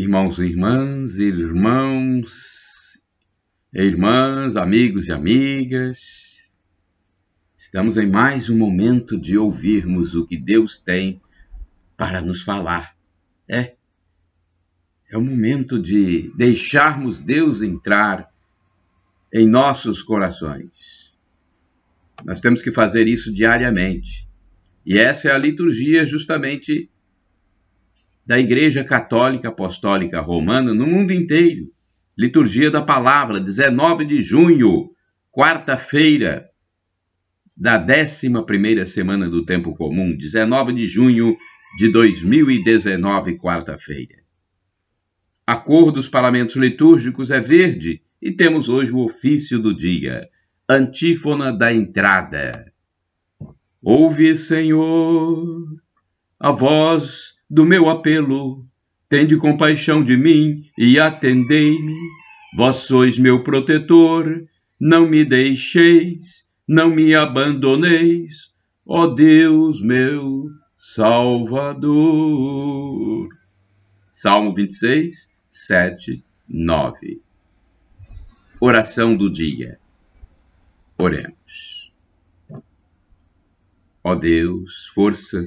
irmãos e irmãs, irmãos e irmãs, amigos e amigas. Estamos em mais um momento de ouvirmos o que Deus tem para nos falar. É. É o momento de deixarmos Deus entrar em nossos corações. Nós temos que fazer isso diariamente. E essa é a liturgia justamente da Igreja Católica Apostólica Romana no mundo inteiro. Liturgia da Palavra, 19 de junho, quarta-feira da 11 semana do tempo comum, 19 de junho de 2019, quarta-feira. A cor dos parlamentos litúrgicos é verde e temos hoje o ofício do dia, antífona da entrada. Ouve, Senhor, a voz do meu apelo. Tende compaixão de mim e atendei-me. Vós sois meu protetor, não me deixeis, não me abandoneis, ó Deus meu Salvador. Salmo 26, 7, 9. Oração do dia. Oremos. Ó Deus, força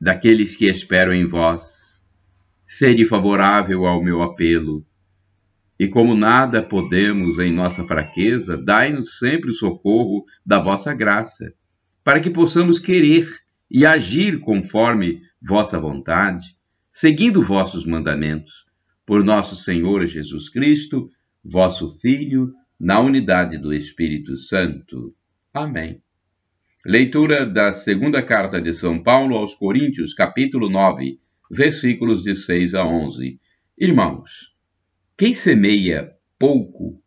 daqueles que esperam em vós. Sede favorável ao meu apelo. E como nada podemos em nossa fraqueza, dai-nos sempre o socorro da vossa graça, para que possamos querer e agir conforme vossa vontade, seguindo vossos mandamentos, por nosso Senhor Jesus Cristo, vosso Filho, na unidade do Espírito Santo. Amém. Leitura da segunda carta de São Paulo aos Coríntios, capítulo 9, versículos de 6 a 11. Irmãos, quem semeia pouco,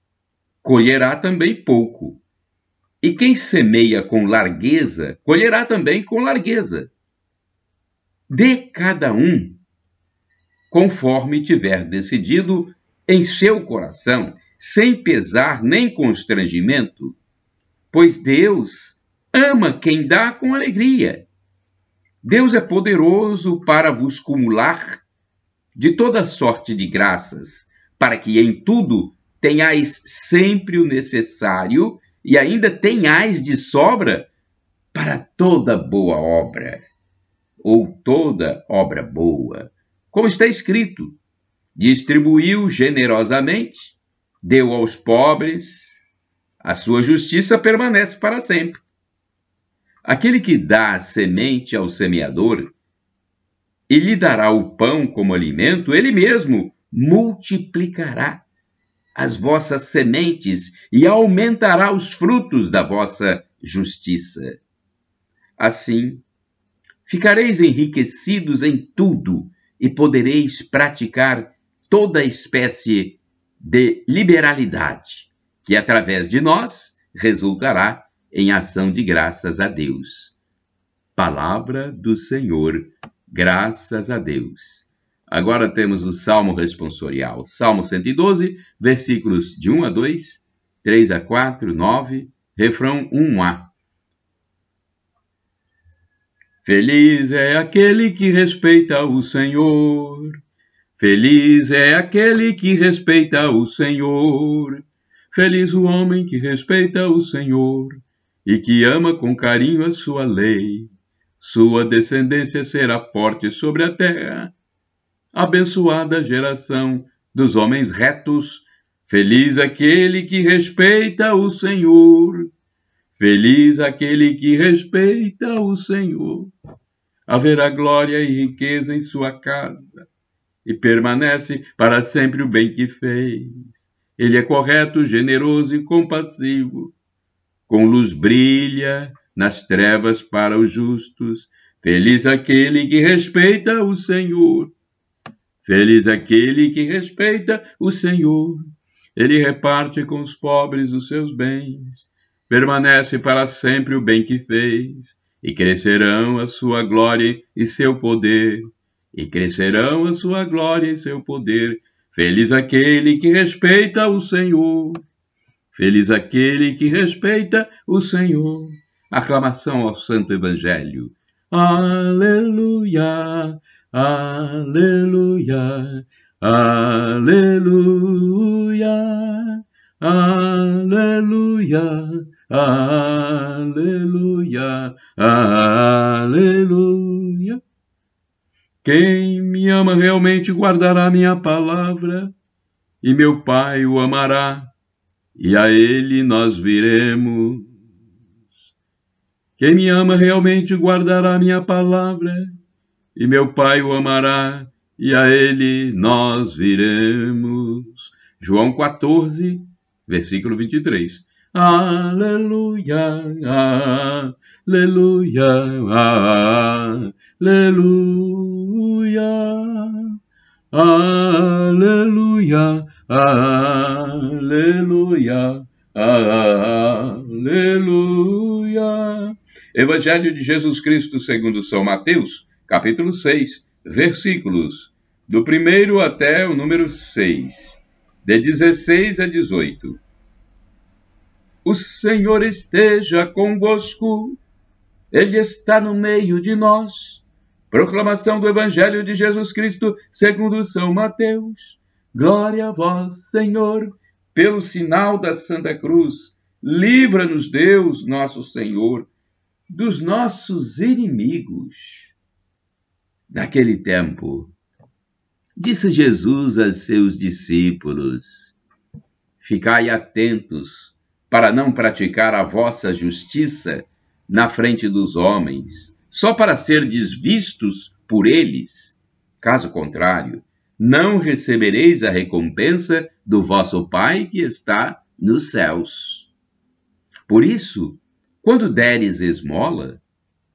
colherá também pouco. E quem semeia com largueza, colherá também com largueza. Dê cada um conforme tiver decidido em seu coração, sem pesar nem constrangimento, pois Deus ama quem dá com alegria. Deus é poderoso para vos cumular de toda sorte de graças, para que em tudo tenhais sempre o necessário e ainda tenhais de sobra para toda boa obra, ou toda obra boa. Como está escrito, distribuiu generosamente, deu aos pobres, a sua justiça permanece para sempre. Aquele que dá a semente ao semeador e lhe dará o pão como alimento, ele mesmo multiplicará as vossas sementes e aumentará os frutos da vossa justiça. Assim, ficareis enriquecidos em tudo e podereis praticar toda espécie de liberalidade, que através de nós resultará em ação de graças a Deus. Palavra do Senhor, graças a Deus. Agora temos o Salmo responsorial. Salmo 112, versículos de 1 a 2, 3 a 4, 9, refrão 1a. Feliz é aquele que respeita o Senhor. Feliz é aquele que respeita o Senhor. Feliz o homem que respeita o Senhor e que ama com carinho a sua lei. Sua descendência será forte sobre a terra. Abençoada geração dos homens retos, feliz aquele que respeita o Senhor. Feliz aquele que respeita o Senhor. Haverá glória e riqueza em sua casa, e permanece para sempre o bem que fez. Ele é correto, generoso e compassivo com luz brilha nas trevas para os justos. Feliz aquele que respeita o Senhor. Feliz aquele que respeita o Senhor. Ele reparte com os pobres os seus bens. Permanece para sempre o bem que fez, e crescerão a sua glória e seu poder. E crescerão a sua glória e seu poder. Feliz aquele que respeita o Senhor. Feliz aquele que respeita o Senhor. Aclamação ao Santo Evangelho. Aleluia, aleluia, aleluia, aleluia, aleluia, aleluia. Quem me ama realmente guardará minha palavra, e meu Pai o amará e a ele nós viremos. Quem me ama realmente guardará minha palavra, e meu Pai o amará, e a ele nós viremos. João 14, versículo 23. Aleluia, aleluia, aleluia, aleluia. Aleluia, aleluia. Evangelho de Jesus Cristo segundo São Mateus, capítulo 6, versículos do primeiro até o número 6, de 16 a 18. O Senhor esteja convosco, Ele está no meio de nós. Proclamação do Evangelho de Jesus Cristo segundo São Mateus Glória a vós, Senhor. Pelo sinal da Santa Cruz, livra-nos, Deus, nosso Senhor, dos nossos inimigos. Naquele tempo, disse Jesus a seus discípulos: Ficai atentos para não praticar a vossa justiça na frente dos homens, só para ser desvistos por eles. Caso contrário, não recebereis a recompensa do vosso Pai que está nos céus. Por isso, quando deres esmola,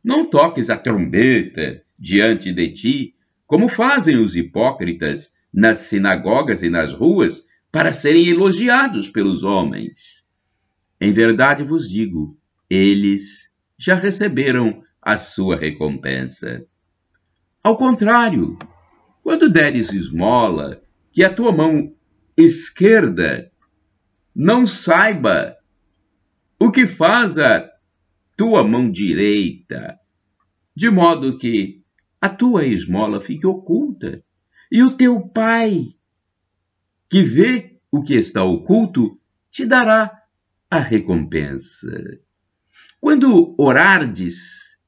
não toques a trombeta diante de ti, como fazem os hipócritas nas sinagogas e nas ruas, para serem elogiados pelos homens. Em verdade vos digo, eles já receberam a sua recompensa. Ao contrário, quando deres esmola, que a tua mão esquerda não saiba o que faz a tua mão direita, de modo que a tua esmola fique oculta, e o teu pai, que vê o que está oculto, te dará a recompensa. Quando orardes,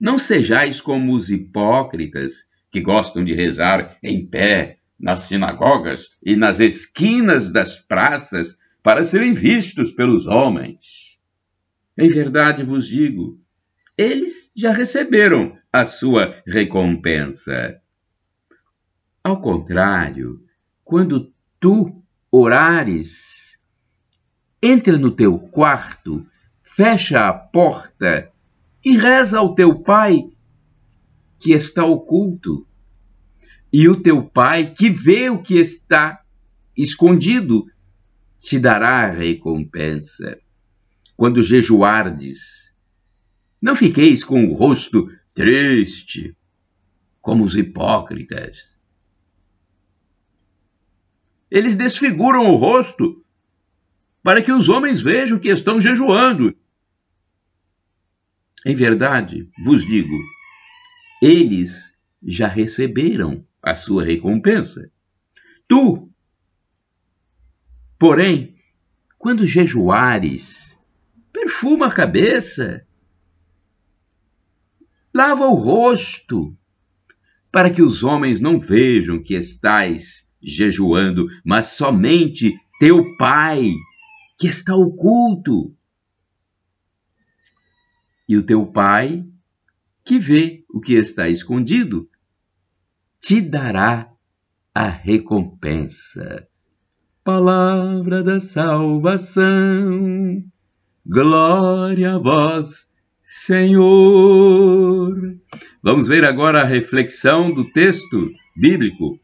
não sejais como os hipócritas, que gostam de rezar em pé nas sinagogas e nas esquinas das praças para serem vistos pelos homens. Em verdade vos digo, eles já receberam a sua recompensa. Ao contrário, quando tu orares, entra no teu quarto, fecha a porta e reza ao teu pai que está oculto, e o teu Pai, que vê o que está escondido, te dará recompensa. Quando jejuardes, não fiqueis com o rosto triste, como os hipócritas. Eles desfiguram o rosto para que os homens vejam que estão jejuando. Em verdade, vos digo, eles já receberam a sua recompensa. Tu, porém, quando jejuares, perfuma a cabeça, lava o rosto, para que os homens não vejam que estás jejuando, mas somente teu Pai, que está oculto. E o teu Pai, que vê o que está escondido, te dará a recompensa. Palavra da salvação, glória a vós, Senhor. Vamos ver agora a reflexão do texto bíblico.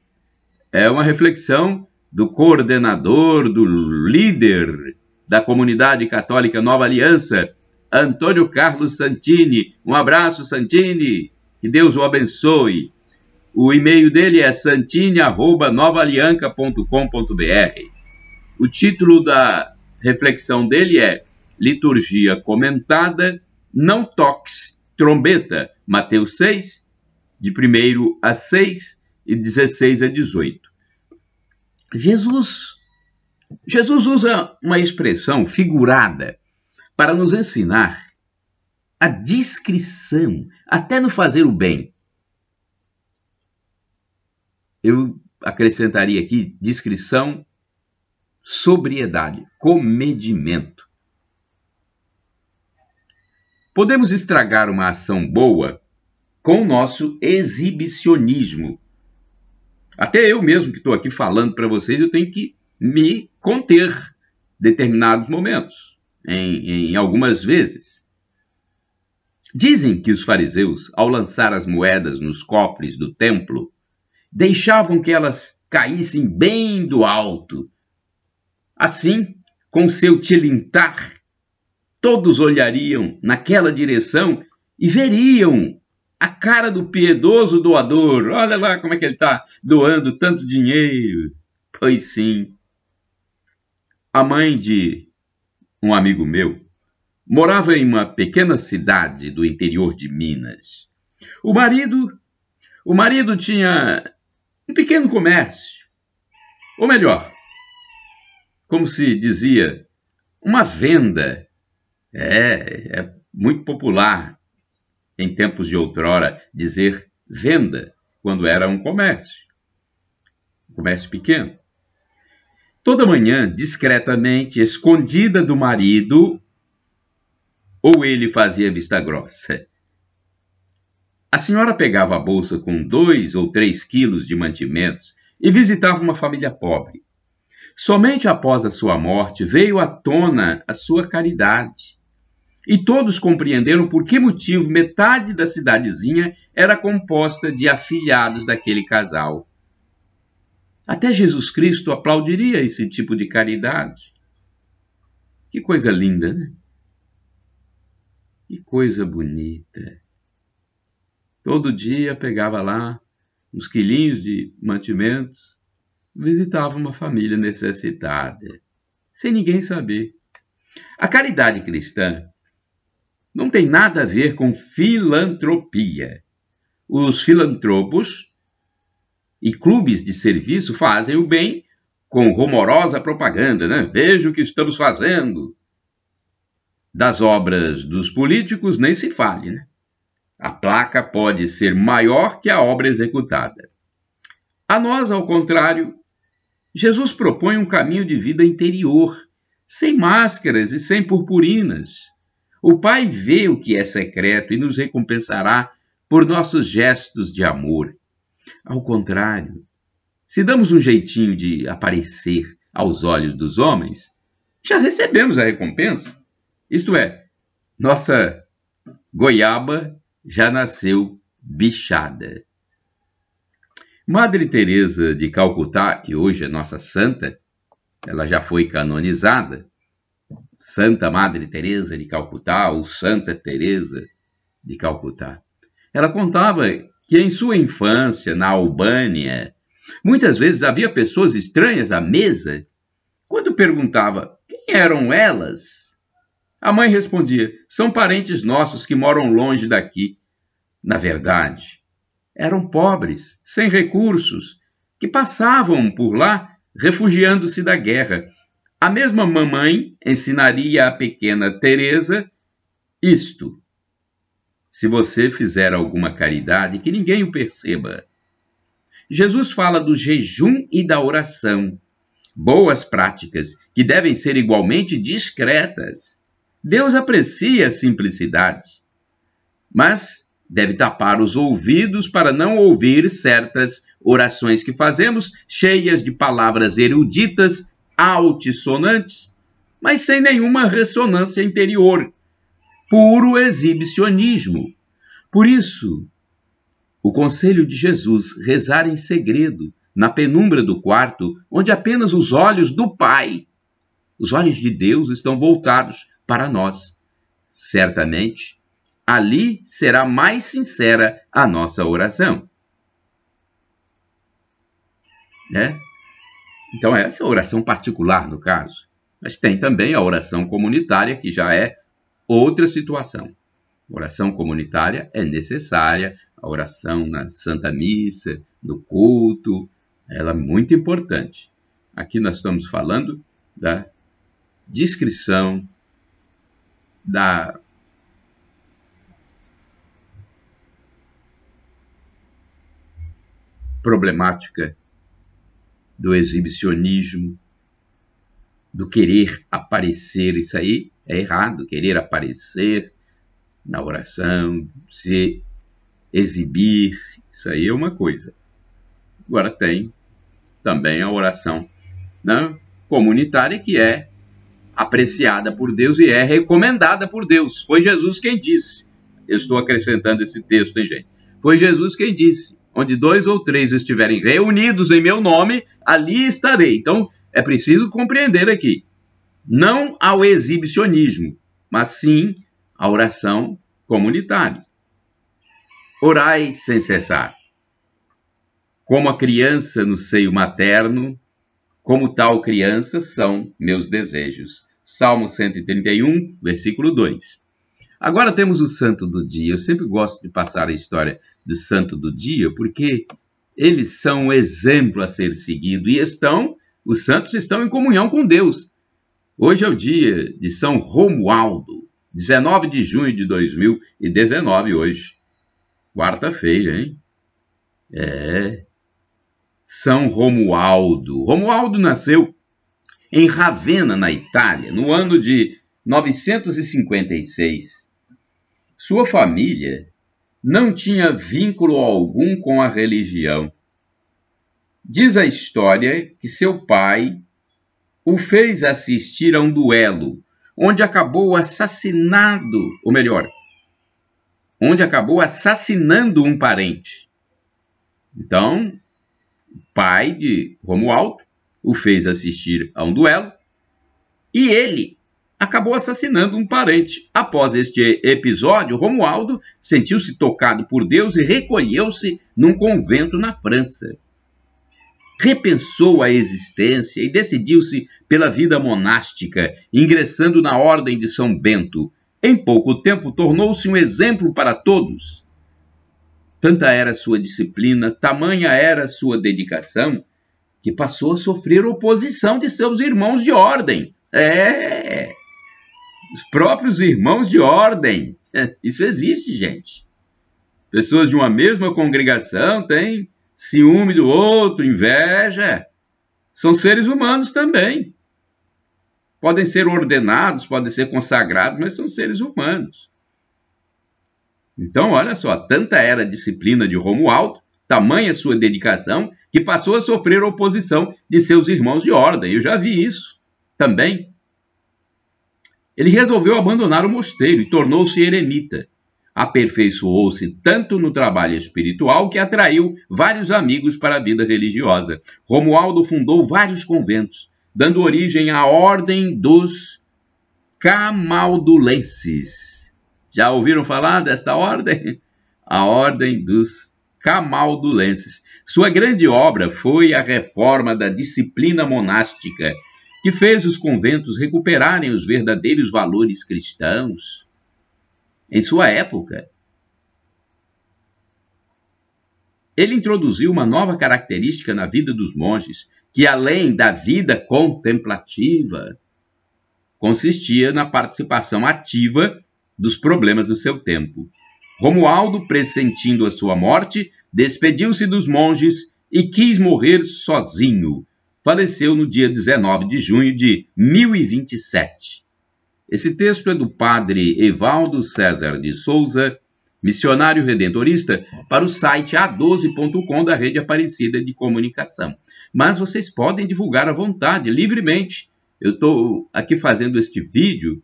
É uma reflexão do coordenador, do líder da comunidade católica Nova Aliança, Antônio Carlos Santini. Um abraço, Santini. Que Deus o abençoe. O e-mail dele é santini.novalianca.com.br. O título da reflexão dele é Liturgia Comentada, Não Toques, Trombeta, Mateus 6, de 1 a 6 e 16 a 18. Jesus, Jesus usa uma expressão figurada para nos ensinar a discrição, até no fazer o bem. Eu acrescentaria aqui discrição, sobriedade, comedimento. Podemos estragar uma ação boa com o nosso exibicionismo. Até eu mesmo que estou aqui falando para vocês, eu tenho que me conter em determinados momentos em, em algumas vezes. Dizem que os fariseus, ao lançar as moedas nos cofres do templo, deixavam que elas caíssem bem do alto. Assim, com seu tilintar, todos olhariam naquela direção e veriam a cara do piedoso doador. Olha lá como é que ele está doando tanto dinheiro. Pois sim. A mãe de um amigo meu, morava em uma pequena cidade do interior de Minas. O marido, o marido tinha um pequeno comércio, ou melhor, como se dizia, uma venda. É, é muito popular em tempos de outrora dizer venda quando era um comércio, um comércio pequeno. Toda manhã, discretamente, escondida do marido, ou ele fazia vista grossa. A senhora pegava a bolsa com dois ou três quilos de mantimentos e visitava uma família pobre. Somente após a sua morte veio à tona a sua caridade. E todos compreenderam por que motivo metade da cidadezinha era composta de afilhados daquele casal. Até Jesus Cristo aplaudiria esse tipo de caridade. Que coisa linda, né? Que coisa bonita. Todo dia pegava lá uns quilinhos de mantimentos, visitava uma família necessitada, sem ninguém saber. A caridade cristã não tem nada a ver com filantropia. Os filantropos e clubes de serviço fazem o bem com rumorosa propaganda, né? Veja o que estamos fazendo. Das obras dos políticos nem se fale, né? A placa pode ser maior que a obra executada. A nós, ao contrário, Jesus propõe um caminho de vida interior, sem máscaras e sem purpurinas. O Pai vê o que é secreto e nos recompensará por nossos gestos de amor. Ao contrário, se damos um jeitinho de aparecer aos olhos dos homens, já recebemos a recompensa. Isto é, nossa goiaba já nasceu bichada. Madre Teresa de Calcutá, que hoje é nossa santa, ela já foi canonizada. Santa Madre Teresa de Calcutá ou Santa Teresa de Calcutá. Ela contava que em sua infância, na Albânia, muitas vezes havia pessoas estranhas à mesa. Quando perguntava quem eram elas, a mãe respondia: são parentes nossos que moram longe daqui. Na verdade, eram pobres, sem recursos, que passavam por lá refugiando-se da guerra. A mesma mamãe ensinaria à pequena Teresa isto: se você fizer alguma caridade, que ninguém o perceba. Jesus fala do jejum e da oração, boas práticas que devem ser igualmente discretas. Deus aprecia a simplicidade, mas deve tapar os ouvidos para não ouvir certas orações que fazemos, cheias de palavras eruditas, altissonantes, mas sem nenhuma ressonância interior puro exibicionismo. Por isso, o conselho de Jesus rezar em segredo, na penumbra do quarto, onde apenas os olhos do Pai, os olhos de Deus, estão voltados para nós. Certamente, ali será mais sincera a nossa oração. Né? Então, essa é a oração particular, no caso. Mas tem também a oração comunitária, que já é Outra situação. Oração comunitária é necessária, a oração na Santa Missa, no culto, ela é muito importante. Aqui nós estamos falando da descrição, da problemática do exibicionismo, do querer aparecer. Isso aí é errado querer aparecer na oração, se exibir, isso aí é uma coisa. Agora tem também a oração né, comunitária que é apreciada por Deus e é recomendada por Deus. Foi Jesus quem disse. Eu estou acrescentando esse texto, hein, gente? Foi Jesus quem disse: onde dois ou três estiverem reunidos em meu nome, ali estarei. Então é preciso compreender aqui não ao exibicionismo, mas sim à oração comunitária. Orai sem cessar. Como a criança no seio materno, como tal criança são meus desejos. Salmo 131, versículo 2. Agora temos o santo do dia. Eu sempre gosto de passar a história do santo do dia, porque eles são um exemplo a ser seguido e estão, os santos estão em comunhão com Deus. Hoje é o dia de São Romualdo, 19 de junho de 2019, hoje. Quarta-feira, hein? É. São Romualdo. Romualdo nasceu em Ravenna, na Itália, no ano de 956. Sua família não tinha vínculo algum com a religião. Diz a história que seu pai o fez assistir a um duelo, onde acabou assassinado, ou melhor, onde acabou assassinando um parente. Então, o pai de Romualdo o fez assistir a um duelo e ele acabou assassinando um parente. Após este episódio, Romualdo sentiu-se tocado por Deus e recolheu-se num convento na França repensou a existência e decidiu-se pela vida monástica, ingressando na Ordem de São Bento. Em pouco tempo tornou-se um exemplo para todos. Tanta era sua disciplina, tamanha era sua dedicação, que passou a sofrer oposição de seus irmãos de ordem. É! Os próprios irmãos de ordem. É, isso existe, gente. Pessoas de uma mesma congregação têm ciúme do outro, inveja. É. São seres humanos também. Podem ser ordenados, podem ser consagrados, mas são seres humanos. Então, olha só, tanta era a disciplina de Romualdo, tamanha sua dedicação, que passou a sofrer oposição de seus irmãos de ordem. Eu já vi isso também. Ele resolveu abandonar o mosteiro e tornou-se eremita aperfeiçoou-se tanto no trabalho espiritual que atraiu vários amigos para a vida religiosa. Romualdo fundou vários conventos, dando origem à Ordem dos Camaldulenses. Já ouviram falar desta ordem? A Ordem dos Camaldulenses. Sua grande obra foi a reforma da disciplina monástica, que fez os conventos recuperarem os verdadeiros valores cristãos em sua época, ele introduziu uma nova característica na vida dos monges, que além da vida contemplativa, consistia na participação ativa dos problemas do seu tempo. Romualdo, pressentindo a sua morte, despediu-se dos monges e quis morrer sozinho. Faleceu no dia 19 de junho de 1027. Esse texto é do padre Evaldo César de Souza, missionário redentorista, para o site a12.com da Rede Aparecida de Comunicação. Mas vocês podem divulgar à vontade, livremente. Eu estou aqui fazendo este vídeo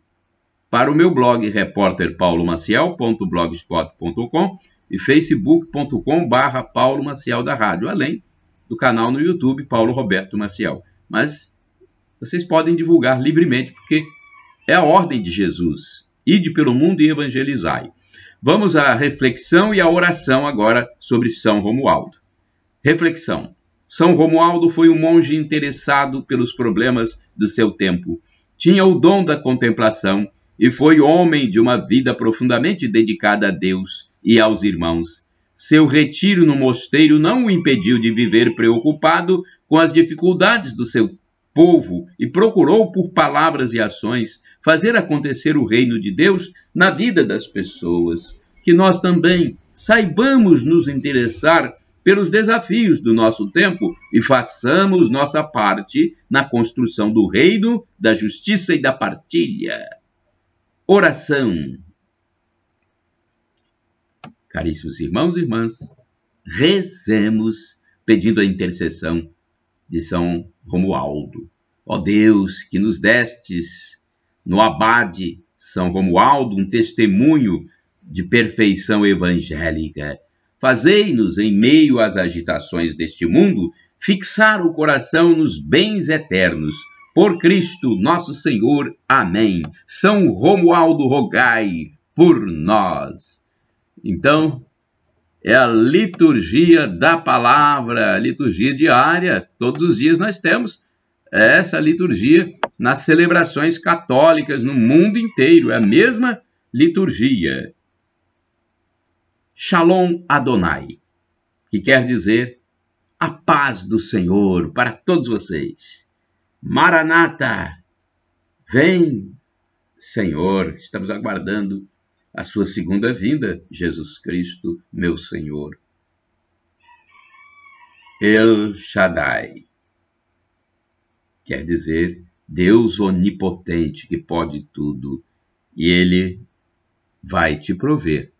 para o meu blog repórterpaulomaciel.blogspot.com e facebook.com Paulo Maciel da Rádio, além do canal no YouTube Paulo Roberto Maciel. Mas vocês podem divulgar livremente, porque é a ordem de Jesus. Ide pelo mundo e evangelizai. Vamos à reflexão e à oração agora sobre São Romualdo. Reflexão. São Romualdo foi um monge interessado pelos problemas do seu tempo. Tinha o dom da contemplação e foi homem de uma vida profundamente dedicada a Deus e aos irmãos. Seu retiro no mosteiro não o impediu de viver preocupado com as dificuldades do seu povo e procurou, por palavras e ações, fazer acontecer o reino de Deus na vida das pessoas. Que nós também saibamos nos interessar pelos desafios do nosso tempo e façamos nossa parte na construção do reino, da justiça e da partilha. Oração. Caríssimos irmãos e irmãs, rezemos pedindo a intercessão de São Romualdo. Ó Deus, que nos destes no abade São Romualdo um testemunho de perfeição evangélica. Fazei-nos, em meio às agitações deste mundo, fixar o coração nos bens eternos. Por Cristo nosso Senhor. Amém. São Romualdo, rogai por nós. Então, é a liturgia da palavra, a liturgia diária. Todos os dias nós temos essa liturgia nas celebrações católicas no mundo inteiro, é a mesma liturgia. Shalom Adonai, que quer dizer a paz do Senhor para todos vocês. Maranata, vem, Senhor, estamos aguardando a sua segunda vinda, Jesus Cristo, meu Senhor. El Shaddai quer dizer Deus onipotente que pode tudo e ele vai te prover,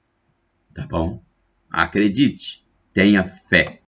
tá bom? Acredite, tenha fé,